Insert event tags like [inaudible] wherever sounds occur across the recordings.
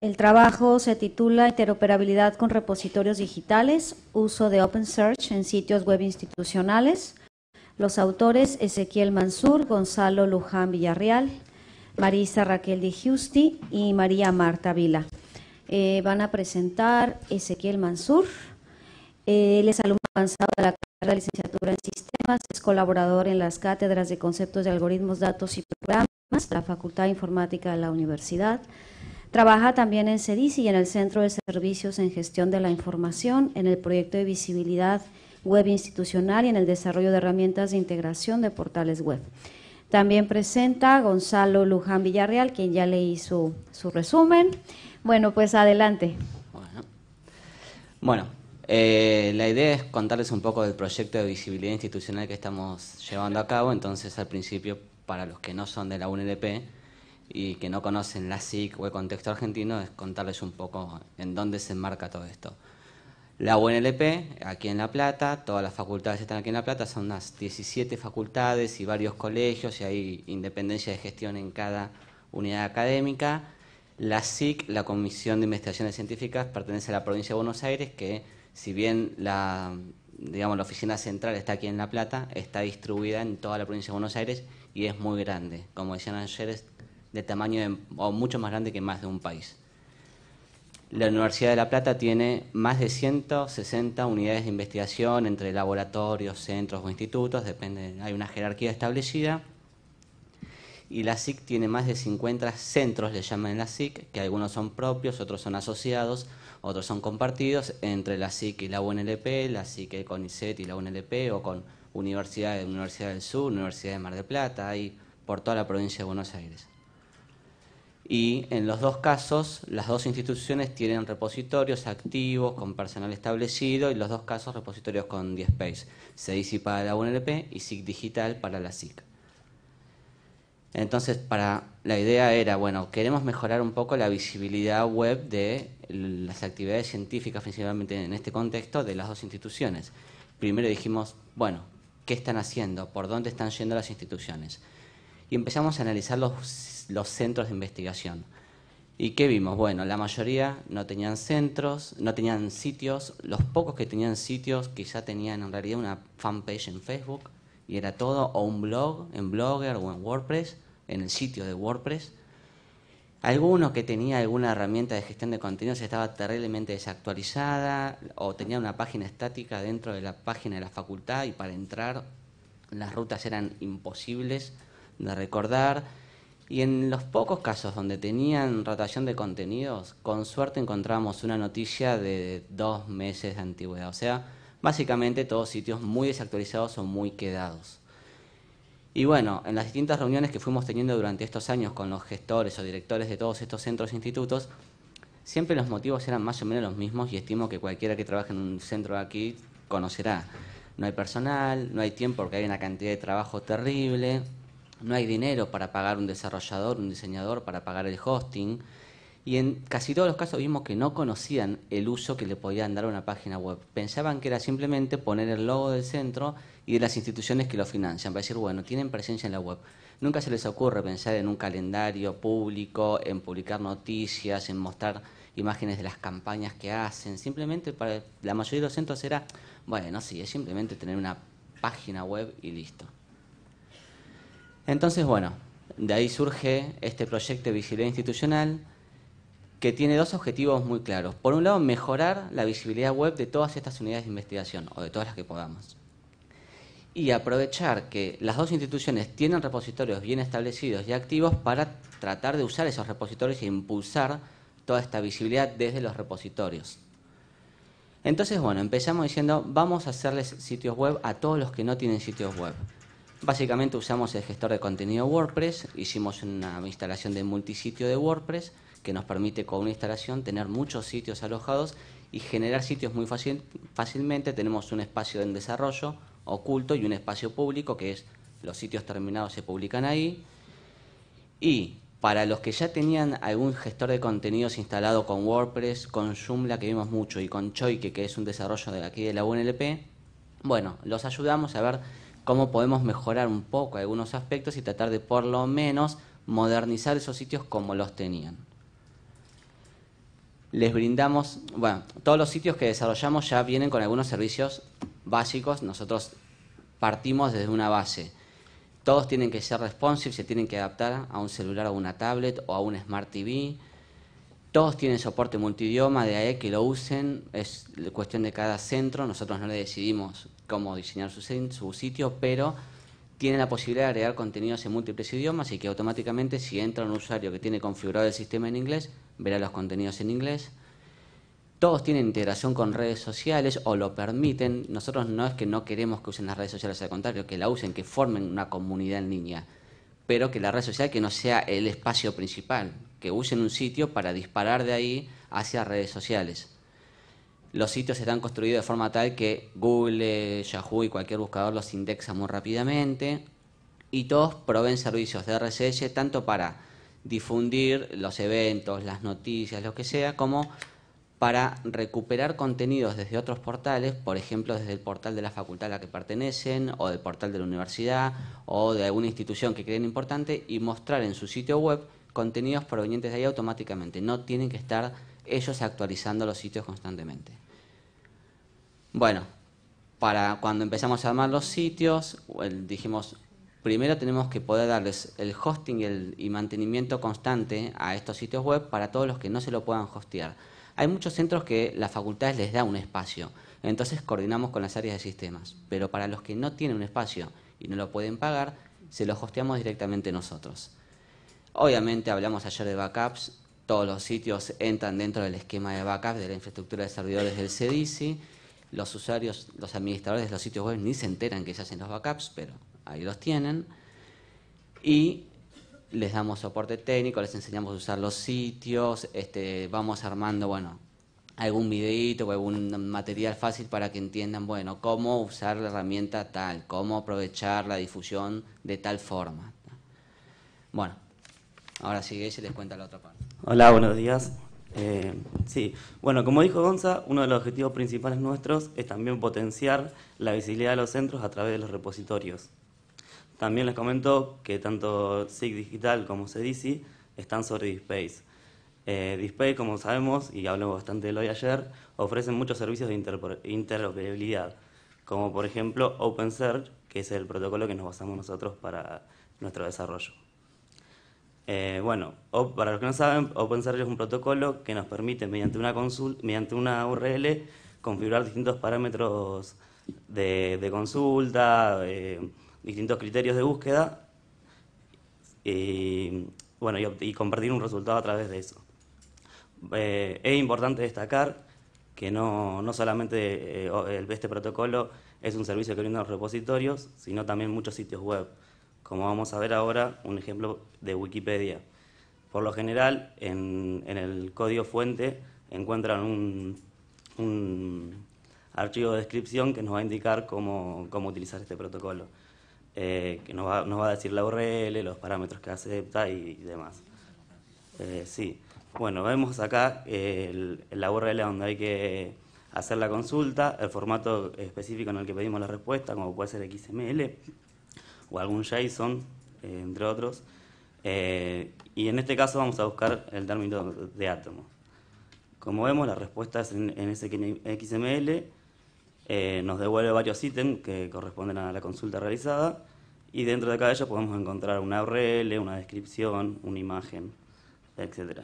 El trabajo se titula Interoperabilidad con repositorios digitales, uso de Open Search en sitios web institucionales. Los autores Ezequiel Mansur, Gonzalo Luján Villarreal, Marisa Raquel de Giusti y María Marta Vila. Eh, van a presentar Ezequiel Mansur. Eh, él es alumno avanzado de la carrera de licenciatura en sistemas, es colaborador en las cátedras de conceptos de algoritmos, datos y programas, de la Facultad de Informática de la Universidad Trabaja también en CEDICI y en el Centro de Servicios en Gestión de la Información, en el proyecto de visibilidad web institucional y en el desarrollo de herramientas de integración de portales web. También presenta Gonzalo Luján Villarreal, quien ya le hizo su resumen. Bueno, pues adelante. Bueno, eh, la idea es contarles un poco del proyecto de visibilidad institucional que estamos llevando a cabo. Entonces, al principio, para los que no son de la UNLP, y que no conocen la SIC o el contexto argentino, es contarles un poco en dónde se enmarca todo esto. La UNLP, aquí en La Plata, todas las facultades están aquí en La Plata, son unas 17 facultades y varios colegios, y hay independencia de gestión en cada unidad académica. La SIC, la Comisión de Investigaciones Científicas, pertenece a la provincia de Buenos Aires, que si bien la, digamos, la oficina central está aquí en La Plata, está distribuida en toda la provincia de Buenos Aires y es muy grande. Como decían ayer, de tamaño o mucho más grande que más de un país. La Universidad de La Plata tiene más de 160 unidades de investigación entre laboratorios, centros o institutos, depende, hay una jerarquía establecida. Y la SIC tiene más de 50 centros, le llaman la SIC, que algunos son propios, otros son asociados, otros son compartidos entre la SIC y la UNLP, la SIC con CONICET y la UNLP, o con Universidad del Sur, Universidad de Mar del Plata, y por toda la provincia de Buenos Aires y en los dos casos las dos instituciones tienen repositorios activos con personal establecido y los dos casos repositorios con DSpace, Se para la UNLP y SIC Digital para la SIC. Entonces, para, la idea era, bueno, queremos mejorar un poco la visibilidad web de las actividades científicas, principalmente en este contexto, de las dos instituciones. Primero dijimos, bueno, ¿qué están haciendo? ¿Por dónde están yendo las instituciones? y empezamos a analizar los, centros de investigación. ¿Y qué vimos? Bueno, la mayoría no tenían centros, no tenían sitios, los pocos que tenían sitios quizá tenían en realidad una fanpage en Facebook y era todo, o un blog en Blogger o en WordPress, en el sitio de WordPress. Algunos que tenía alguna herramienta de gestión de contenidos estaba terriblemente desactualizada o tenía una página estática dentro de la página de la facultad y para entrar las rutas eran imposibles de recordar. Y en los pocos casos donde tenían rotación de contenidos, con suerte encontramos una noticia de dos meses de antigüedad. O sea, básicamente todos sitios muy desactualizados o muy quedados. Y bueno, en las distintas reuniones que fuimos teniendo durante estos años con los gestores o directores de todos estos centros e institutos, siempre los motivos eran más o menos los mismos y estimo que cualquiera que trabaje en un centro aquí conocerá. No hay personal, no hay tiempo porque hay una cantidad de trabajo terrible, no hay dinero para pagar un desarrollador, un diseñador, para pagar el hosting. Y en casi todos los casos vimos que no conocían el uso que le podían dar a una página web. Pensaban que era simplemente poner el logo del centro y de las instituciones que lo financian, para decir, bueno, tienen presencia en la web. Nunca se les ocurre pensar en un calendario público, en publicar noticias, en mostrar imágenes de las campañas que hacen. Simplemente para la mayoría de los centros era, bueno, sí, es simplemente tener una página web y listo. Entonces, bueno, de ahí surge este proyecto de visibilidad institucional que tiene dos objetivos muy claros. Por un lado, mejorar la visibilidad web de todas estas unidades de investigación o de todas las que podamos. Y aprovechar que las dos instituciones tienen repositorios bien establecidos y activos para tratar de usar esos repositorios e impulsar toda esta visibilidad desde los repositorios. Entonces, bueno, empezamos diciendo, vamos a hacerles sitios web a todos los que no tienen sitios web. Básicamente usamos el gestor de contenido WordPress, hicimos una instalación de multisitio de WordPress que nos permite con una instalación tener muchos sitios alojados y generar sitios muy fácilmente. Tenemos un espacio en desarrollo oculto y un espacio público que es los sitios terminados se publican ahí. Y para los que ya tenían algún gestor de contenidos instalado con WordPress, con Joomla que vimos mucho y con Choike que es un desarrollo de aquí de la UNLP, bueno, los ayudamos a ver cómo podemos mejorar un poco algunos aspectos y tratar de por lo menos modernizar esos sitios como los tenían. Les brindamos, bueno, todos los sitios que desarrollamos ya vienen con algunos servicios básicos, nosotros partimos desde una base. Todos tienen que ser responsive, se tienen que adaptar a un celular o una tablet o a un smart TV, todos tienen soporte multidioma, de ahí e que lo usen, es cuestión de cada centro, nosotros no le decidimos cómo diseñar su, su sitio, pero tienen la posibilidad de agregar contenidos en múltiples idiomas y que automáticamente si entra un usuario que tiene configurado el sistema en inglés, verá los contenidos en inglés. Todos tienen integración con redes sociales o lo permiten. Nosotros no es que no queremos que usen las redes sociales, al contrario, que la usen, que formen una comunidad en línea, pero que la red social que no sea el espacio principal, que usen un sitio para disparar de ahí hacia redes sociales. Los sitios están construidos de forma tal que Google, Yahoo y cualquier buscador los indexa muy rápidamente y todos proveen servicios de RSS tanto para difundir los eventos, las noticias, lo que sea, como para recuperar contenidos desde otros portales, por ejemplo, desde el portal de la facultad a la que pertenecen, o del portal de la universidad, o de alguna institución que creen importante, y mostrar en su sitio web contenidos provenientes de ahí automáticamente. No tienen que estar ellos actualizando los sitios constantemente. Bueno, para cuando empezamos a armar los sitios, dijimos, primero tenemos que poder darles el hosting y, mantenimiento constante a estos sitios web para todos los que no se lo puedan hostear. Hay muchos centros que las facultades les da un espacio, entonces coordinamos con las áreas de sistemas, pero para los que no tienen un espacio y no lo pueden pagar, se lo hosteamos directamente nosotros. Obviamente hablamos ayer de backups, todos los sitios entran dentro del esquema de backups de la infraestructura de servidores del CDC. Los usuarios, los administradores de los sitios web ni se enteran que se hacen los backups, pero ahí los tienen. Y les damos soporte técnico, les enseñamos a usar los sitios, este, vamos armando, bueno, algún videito, o algún material fácil para que entiendan, bueno, cómo usar la herramienta tal, cómo aprovechar la difusión de tal forma. Bueno, Ahora sí, ella les cuenta la otra parte. Hola, buenos días. Eh, sí, bueno, como dijo Gonza, uno de los objetivos principales nuestros es también potenciar la visibilidad de los centros a través de los repositorios. También les comento que tanto SIG Digital como CDC están sobre space Eh, como sabemos, y hablamos bastante de lo ayer, ofrecen muchos servicios de interoperabilidad, como por ejemplo OpenSearch, que es el protocolo que nos basamos nosotros para nuestro desarrollo. Eh, bueno, para los que no saben, OpenSearch es un protocolo que nos permite, mediante una, URL, configurar distintos parámetros de, consulta, eh, distintos criterios de búsqueda y, bueno, y, compartir un resultado a través de eso. Eh, es importante destacar que no, no solamente este protocolo es un servicio que brinda los repositorios, sino también muchos sitios web como vamos a ver ahora un ejemplo de Wikipedia. Por lo general, en, el código fuente encuentran un, archivo de descripción que nos va a indicar cómo, cómo utilizar este protocolo, eh, que nos va, a decir la URL, los parámetros que acepta y, demás. Eh, sí, bueno, vemos acá la URL donde hay que hacer la consulta, el formato específico en el que pedimos la respuesta, como puede ser XML, o algún JSON, eh, entre otros. Eh, y en este caso vamos a buscar el término de átomos. Como vemos, la respuesta es en, ese XML. Eh, nos devuelve varios ítems que corresponden a la consulta realizada y dentro de cada ellos podemos encontrar una URL, una descripción, una imagen, etc.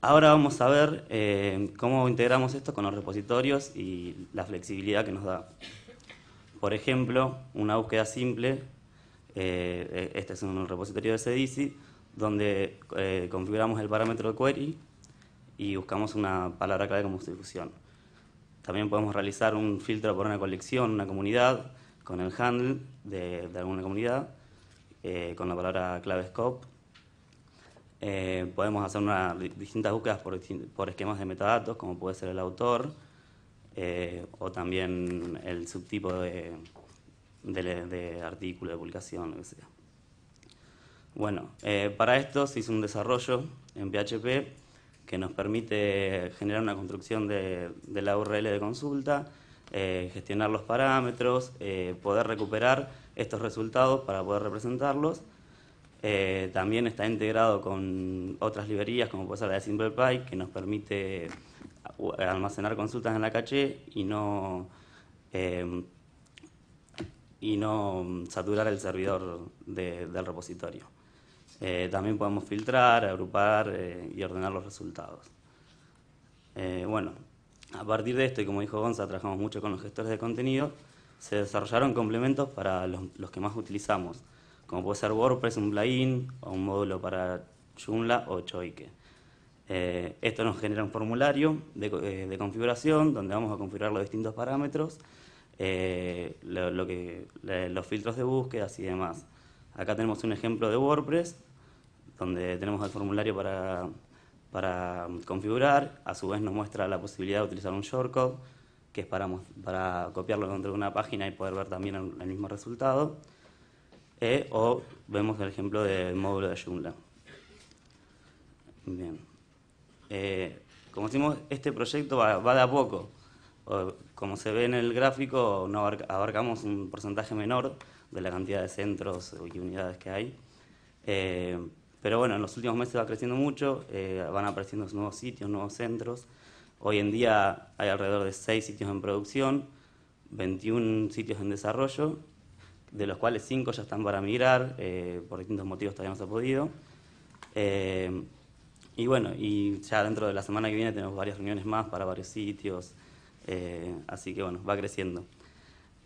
Ahora vamos a ver cómo integramos esto con los repositorios y la flexibilidad que nos da. Por ejemplo, una búsqueda simple eh, eh, este es un repositorio de CDC donde eh, configuramos el parámetro de query y buscamos una palabra clave como sustitución. También podemos realizar un filtro por una colección, una comunidad, con el handle de, alguna comunidad, con la palabra clave scope. podemos hacer una, distintas búsquedas por, esquemas de metadatos, como puede ser el autor o también el subtipo de, de, artículo, de publicación, lo que sea. Bueno, eh, para esto se hizo un desarrollo en PHP que nos permite generar una construcción de, la URL de consulta, eh, gestionar los parámetros, eh, poder recuperar estos resultados para poder representarlos. también está integrado con otras librerías, como puede ser la de SimplePy, que nos permite almacenar consultas en la caché y no y no mm, saturar el servidor del repositorio. Eh, también podemos filtrar, agrupar eh, y ordenar los resultados. Eh, bueno, a partir de esto, y como dijo Gonza, trabajamos mucho con los gestores de contenido, se desarrollaron complementos para los, que más utilizamos, como puede ser WordPress, un plugin o un módulo para Joomla o Choike. esto nos genera un formulario de configuración donde vamos a configurar los distintos parámetros eh, lo, que, los filtros de búsquedas y demás. Acá tenemos un ejemplo de WordPress, donde tenemos el formulario para, para configurar. A su vez nos muestra la posibilidad de utilizar un shortcode, que es para, para copiarlo dentro de una página y poder ver también el, mismo resultado. Eh, o vemos el ejemplo del módulo de Joomla. Bien. Eh, como decimos, este proyecto va, va de a poco como se ve en el gráfico, no abarcamos un porcentaje menor de la cantidad de centros y unidades que hay. Eh, pero bueno, en los últimos meses va creciendo mucho, eh, van apareciendo nuevos sitios, nuevos centros. Hoy en día hay alrededor de 6 sitios en producción, 21 sitios en desarrollo, de los cuales 5 ya están para migrar, eh, por distintos motivos todavía no se ha podido. y bueno, y ya dentro de la semana que viene tenemos varias reuniones más para varios sitios, eh, así que bueno, va creciendo.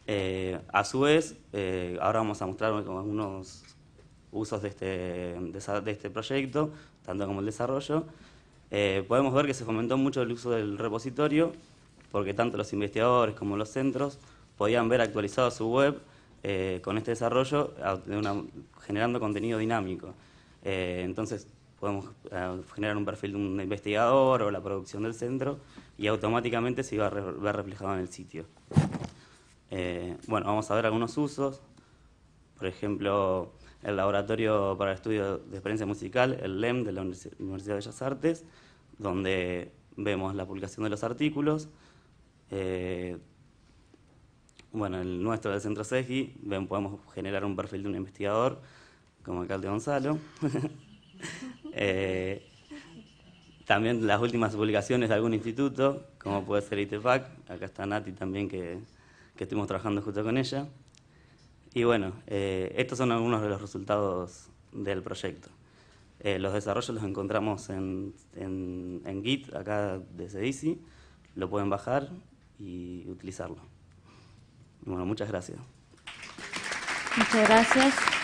Eh, a su vez, eh, ahora vamos a mostrar algunos usos de este, de, este proyecto, tanto como el desarrollo. podemos ver que se fomentó mucho el uso del repositorio, porque tanto los investigadores como los centros podían ver actualizado su web con este desarrollo, generando contenido dinámico. entonces, podemos eh, generar un perfil de un investigador o la producción del centro y automáticamente se va a ver reflejado en el sitio. Eh, bueno, vamos a ver algunos usos, por ejemplo, el Laboratorio para el Estudio de Experiencia Musical, el LEM de la Universidad de Bellas Artes, donde vemos la publicación de los artículos. Eh, bueno, el nuestro del Centro CEGI, ven, podemos generar un perfil de un investigador, como acá el de Gonzalo. [laughs] Eh, también las últimas publicaciones de algún instituto, como puede ser ITFAC, acá está Nati también que, que estuvimos trabajando junto con ella. Y bueno, eh, estos son algunos de los resultados del proyecto. Eh, los desarrollos los encontramos en, en, Git, acá desde ICI lo pueden bajar y utilizarlo. Bueno, muchas gracias. Muchas gracias.